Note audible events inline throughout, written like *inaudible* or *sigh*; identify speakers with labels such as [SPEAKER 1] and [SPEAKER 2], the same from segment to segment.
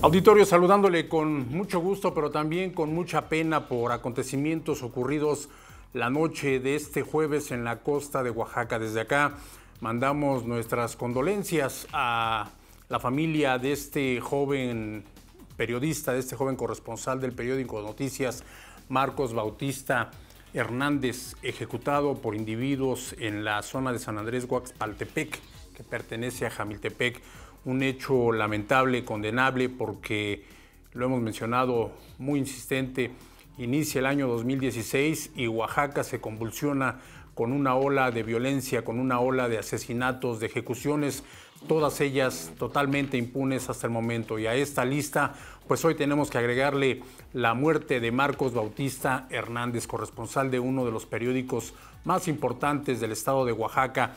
[SPEAKER 1] Auditorio, saludándole con mucho gusto, pero también con mucha pena por acontecimientos ocurridos la noche de este jueves en la costa de Oaxaca. Desde acá mandamos nuestras condolencias a la familia de este joven periodista, de este joven corresponsal del periódico Noticias, Marcos Bautista Hernández, ejecutado por individuos en la zona de San Andrés Guaxpaltepec, que pertenece a Jamiltepec un hecho lamentable, condenable, porque lo hemos mencionado muy insistente, inicia el año 2016 y Oaxaca se convulsiona con una ola de violencia, con una ola de asesinatos, de ejecuciones, todas ellas totalmente impunes hasta el momento. Y a esta lista, pues hoy tenemos que agregarle la muerte de Marcos Bautista Hernández, corresponsal de uno de los periódicos más importantes del estado de Oaxaca,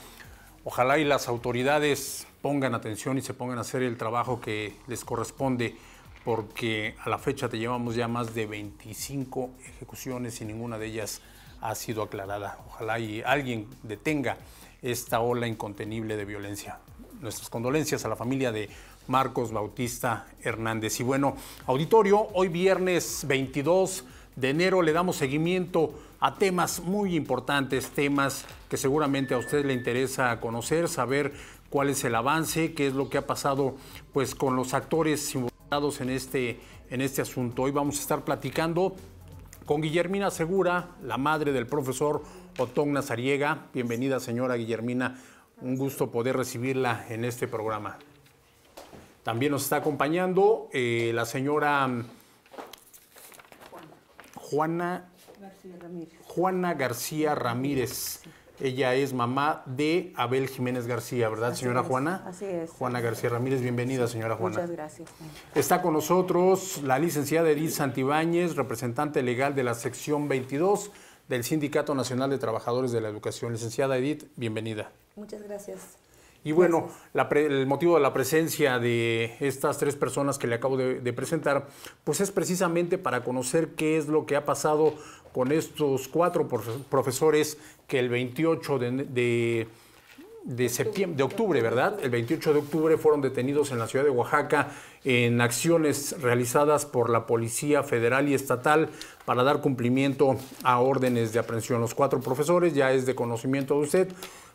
[SPEAKER 1] Ojalá y las autoridades pongan atención y se pongan a hacer el trabajo que les corresponde, porque a la fecha te llevamos ya más de 25 ejecuciones y ninguna de ellas ha sido aclarada. Ojalá y alguien detenga esta ola incontenible de violencia. Nuestras condolencias a la familia de Marcos Bautista Hernández. Y bueno, auditorio, hoy viernes 22 de enero le damos seguimiento a temas muy importantes, temas que seguramente a usted le interesa conocer, saber cuál es el avance, qué es lo que ha pasado pues con los actores involucrados en este en este asunto. Hoy vamos a estar platicando con Guillermina Segura, la madre del profesor Otón Nazariega. Bienvenida, señora Guillermina. Un gusto poder recibirla en este programa. También nos está acompañando eh, la señora Juana García Ramírez. Juana García Ramírez. Ella es mamá de Abel Jiménez García, ¿verdad, señora Juana? Así es. Juana García Ramírez, bienvenida, señora Juana. Muchas gracias. Está con nosotros la licenciada Edith Santibáñez, representante legal de la sección 22 del Sindicato Nacional de Trabajadores de la Educación. Licenciada Edith, bienvenida.
[SPEAKER 2] Muchas gracias.
[SPEAKER 1] Y bueno, el motivo de la presencia de estas tres personas que le acabo de, presentar, pues es precisamente para conocer qué es lo que ha pasado con estos cuatro profesores que el 28 de de de octubre, ¿verdad? El 28 de octubre fueron detenidos en la ciudad de Oaxaca en acciones realizadas por la Policía Federal y Estatal para dar cumplimiento a órdenes de aprehensión. Los cuatro profesores, ya es de conocimiento de usted,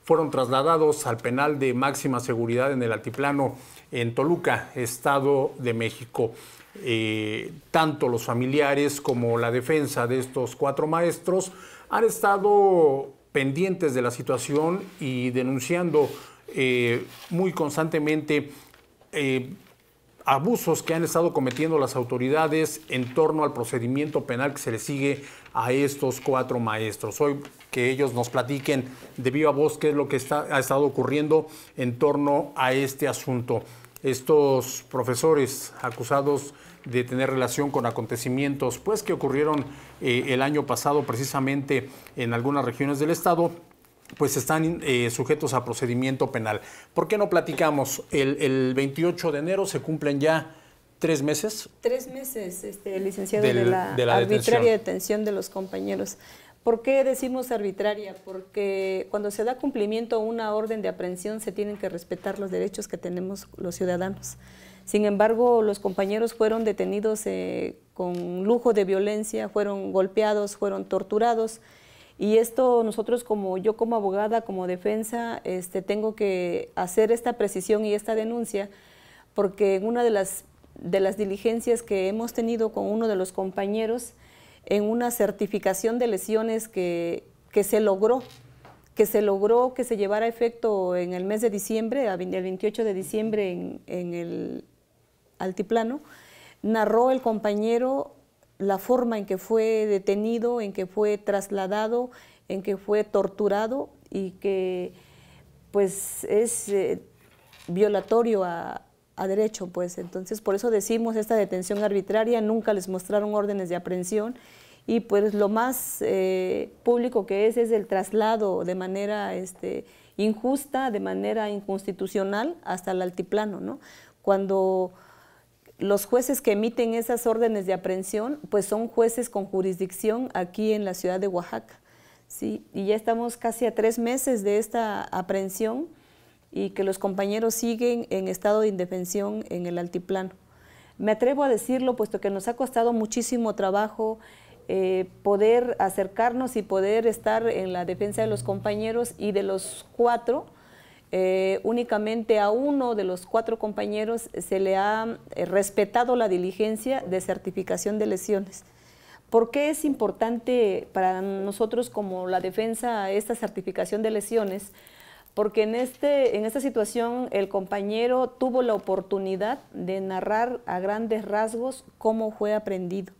[SPEAKER 1] fueron trasladados al penal de máxima seguridad en el Altiplano, en Toluca, Estado de México. Eh, tanto los familiares como la defensa de estos cuatro maestros han estado pendientes de la situación y denunciando eh, muy constantemente eh, abusos que han estado cometiendo las autoridades en torno al procedimiento penal que se le sigue a estos cuatro maestros. Hoy que ellos nos platiquen de viva voz qué es lo que ha estado ocurriendo en torno a este asunto. Estos profesores acusados de tener relación con acontecimientos pues, que ocurrieron eh, el año pasado precisamente en algunas regiones del estado, pues están eh, sujetos a procedimiento penal. ¿Por qué no platicamos? El, el, 28 de enero se cumplen ya tres meses.
[SPEAKER 2] Tres meses, este, licenciado, de la, arbitraria detención. detención de los compañeros. ¿Por qué decimos arbitraria? Porque cuando se da cumplimiento a una orden de aprehensión se tienen que respetar los derechos que tenemos los ciudadanos. Sin embargo, los compañeros fueron detenidos eh, con lujo de violencia, fueron golpeados, fueron torturados. Y esto nosotros como yo como abogada, como defensa, este, tengo que hacer esta precisión y esta denuncia, porque en una de las, de las diligencias que hemos tenido con uno de los compañeros, en una certificación de lesiones que, que se logró, que se logró que se llevara a efecto en el mes de diciembre, el 28 de diciembre en el altiplano, narró el compañero la forma en que fue detenido, en que fue trasladado, en que fue torturado y que pues es eh, violatorio a, derecho, pues entonces por eso decimos esta detención arbitraria, nunca les mostraron órdenes de aprehensión y pues lo más eh, público que es es el traslado de manera este, injusta, de manera inconstitucional hasta el altiplano, ¿no? Cuando los jueces que emiten esas órdenes de aprehensión, pues son jueces con jurisdicción aquí en la ciudad de Oaxaca. Y ya estamos casi a tres meses de esta aprehensión y que los compañeros siguen en estado de indefensión en el altiplano. Me atrevo a decirlo, puesto que nos ha costado muchísimo trabajo eh, poder acercarnos y poder estar en la defensa de los compañeros y de los cuatro eh, únicamente a uno de los cuatro compañeros se le ha eh, respetado la diligencia de certificación de lesiones. ¿Por qué es importante para nosotros como la defensa esta certificación de lesiones? Porque en, este, en esta situación el compañero tuvo la oportunidad de narrar a grandes rasgos cómo fue aprendido.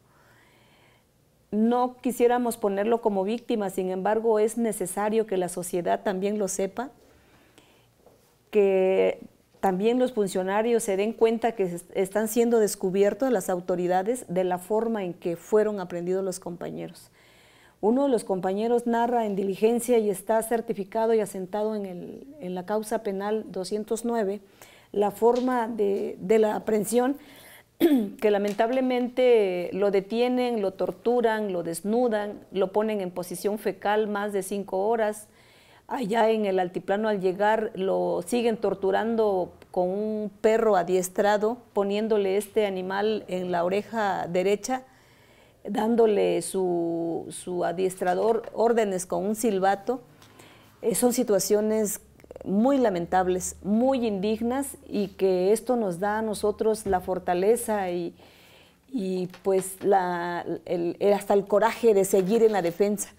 [SPEAKER 2] No quisiéramos ponerlo como víctima, sin embargo es necesario que la sociedad también lo sepa que también los funcionarios se den cuenta que están siendo descubiertos las autoridades de la forma en que fueron aprendidos los compañeros. Uno de los compañeros narra en diligencia y está certificado y asentado en, la causa penal 209 la forma de, de la aprehensión *clears throat* que lamentablemente lo detienen, lo torturan, lo desnudan, lo ponen en posición fecal más de cinco horas, allá en el altiplano al llegar lo siguen torturando con un perro adiestrado, poniéndole este animal en la oreja derecha, dándole su, adiestrador órdenes con un silbato. Eh, son situaciones muy lamentables, muy indignas y que esto nos da a nosotros la fortaleza y, pues hasta el coraje de seguir en la defensa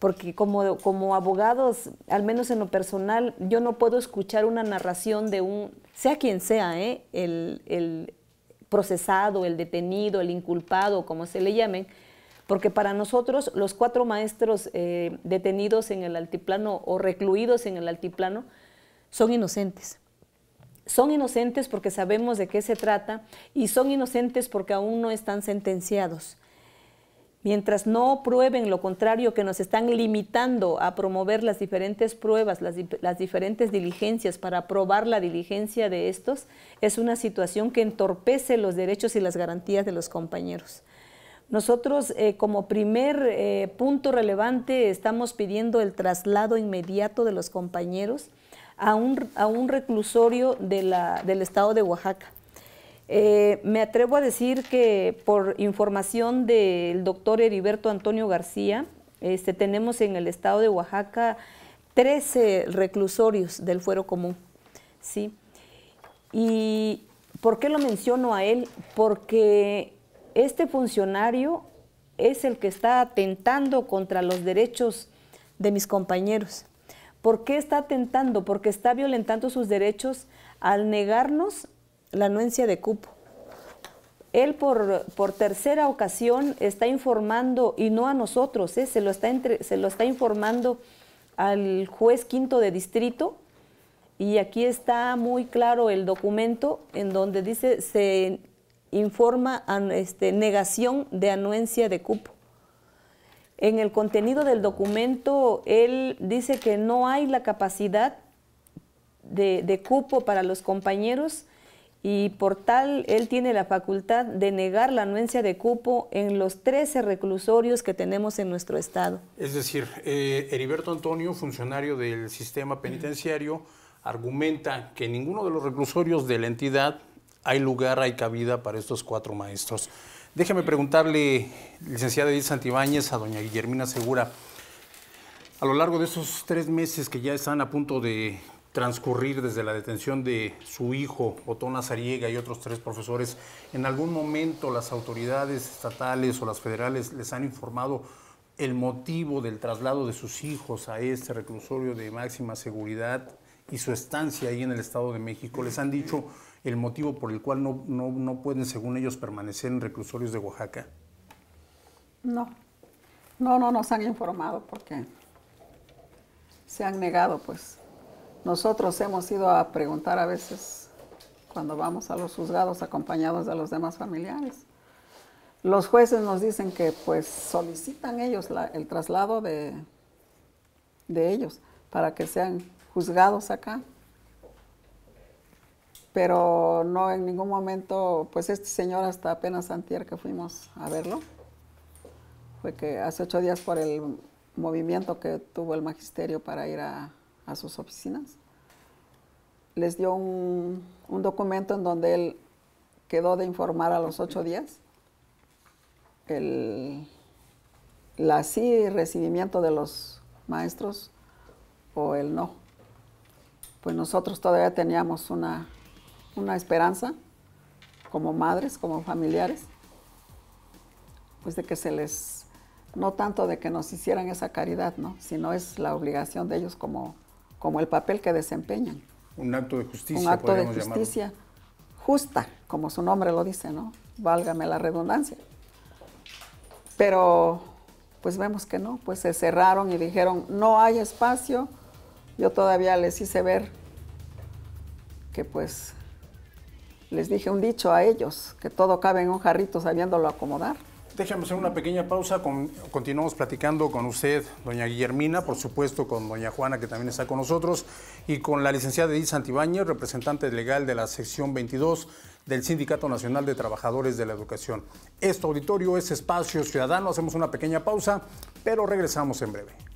[SPEAKER 2] porque como, abogados, al menos en lo personal, yo no puedo escuchar una narración de un, sea quien sea, ¿eh? el, procesado, el detenido, el inculpado, como se le llamen, porque para nosotros los cuatro maestros eh, detenidos en el altiplano o recluidos en el altiplano son inocentes. Son inocentes porque sabemos de qué se trata y son inocentes porque aún no están sentenciados mientras no prueben lo contrario, que nos están limitando a promover las diferentes pruebas, las, diferentes diligencias para probar la diligencia de estos, es una situación que entorpece los derechos y las garantías de los compañeros. Nosotros eh, como primer eh, punto relevante estamos pidiendo el traslado inmediato de los compañeros a un, a un reclusorio del estado de Oaxaca eh, me atrevo a decir que por información del doctor Heriberto Antonio García, este, tenemos en el estado de Oaxaca 13 reclusorios del fuero común. ¿sí? ¿Y por qué lo menciono a él? Porque este funcionario es el que está atentando contra los derechos de mis compañeros. ¿Por qué está atentando? Porque está violentando sus derechos al negarnos la anuencia de cupo. Él por, tercera ocasión está informando, y no a nosotros, ¿eh? se, lo está se lo está informando al juez quinto de distrito, y aquí está muy claro el documento en donde dice se informa este, negación de anuencia de cupo. En el contenido del documento, él dice que no hay la capacidad de cupo para los compañeros y por tal él tiene la facultad de negar la anuencia de cupo en los 13 reclusorios que tenemos en nuestro estado.
[SPEAKER 1] Es decir, eh, Heriberto Antonio, funcionario del sistema penitenciario, argumenta que en ninguno de los reclusorios de la entidad hay lugar, hay cabida para estos cuatro maestros. Déjeme preguntarle, licenciada Edith Santibáñez, a doña Guillermina Segura, a lo largo de esos tres meses que ya están a punto de transcurrir desde la detención de su hijo, Otón Azariega, y otros tres profesores, ¿en algún momento las autoridades estatales o las federales les han informado el motivo del traslado de sus hijos a este reclusorio de máxima seguridad y su estancia ahí en el Estado de México? ¿Les han dicho el motivo por el cual no, no pueden, según ellos, permanecer en reclusorios de Oaxaca?
[SPEAKER 3] No, no, no nos han informado porque se han negado, pues nosotros hemos ido a preguntar a veces cuando vamos a los juzgados acompañados de los demás familiares. Los jueces nos dicen que pues solicitan ellos el traslado de, de ellos para que sean juzgados acá. Pero no en ningún momento, pues este señor hasta apenas antier que fuimos a verlo, fue que hace ocho días por el movimiento que tuvo el magisterio para ir a, a sus oficinas, les dio un, documento en donde él quedó de informar a los ocho días el la sí recibimiento de los maestros o el no. Pues nosotros todavía teníamos una, esperanza como madres, como familiares, pues de que se les, no tanto de que nos hicieran esa caridad, ¿no? sino es la obligación de ellos como como el papel que desempeñan.
[SPEAKER 1] Un acto de justicia. Un acto de justicia
[SPEAKER 3] justa, como su nombre lo dice, ¿no? Válgame la redundancia. Pero pues vemos que no, pues se cerraron y dijeron, no hay espacio. Yo todavía les hice ver que pues les dije un dicho a ellos, que todo cabe en un jarrito sabiéndolo acomodar.
[SPEAKER 1] Déjame hacer una pequeña pausa. continuamos platicando con usted, doña Guillermina, por supuesto con doña Juana, que también está con nosotros, y con la licenciada Edith Santibáñez, representante legal de la sección 22 del Sindicato Nacional de Trabajadores de la Educación. Este auditorio es Espacio Ciudadano. Hacemos una pequeña pausa, pero regresamos en breve.